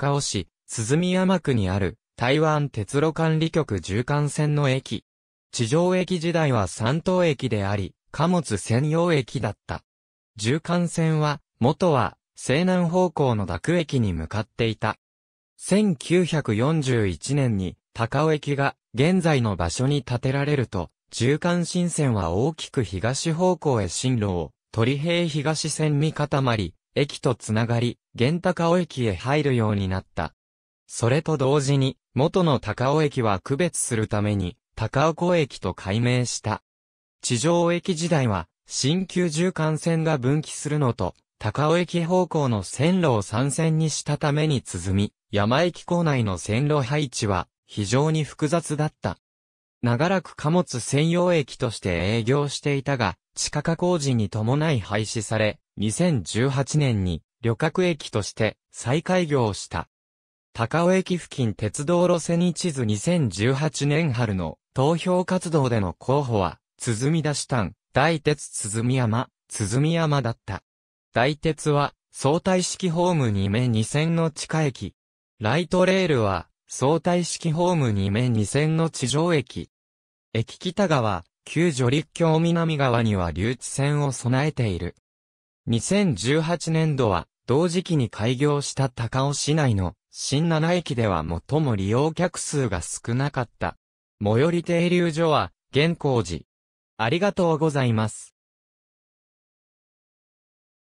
高尾市、見山区にある、台湾鉄路管理局縦貫線の駅。地上駅時代は三等駅であり、貨物専用駅だった。縦貫線は、元は、西南方向の濁駅に向かっていた。1941年に、高尾駅が、現在の場所に建てられると、縦貫新線は大きく東方向へ進路を、鳥平東線に固まり、駅とつながり、現高尾駅へ入るようになった。それと同時に、元の高尾駅は区別するために、高尾湖駅と改名した。地上駅時代は、新旧住貫線が分岐するのと、高尾駅方向の線路を参線にしたために鼓み、山駅構内の線路配置は、非常に複雑だった。長らく貨物専用駅として営業していたが、地下化工事に伴い廃止され、2018年に旅客駅として再開業した。高尾駅付近鉄道路線地図2018年春の投票活動での候補は、鼓田市丹、大鉄鼓山、鼓山だった。大鉄は、相対式ホーム2面2線の地下駅。ライトレールは、相対式ホーム2面2線の地上駅。駅北側、旧女立橋南側には留置線を備えている。2018年度は、同時期に開業した高尾市内の新7駅では最も利用客数が少なかった。最寄り停留所は、現行寺。ありがとうございます。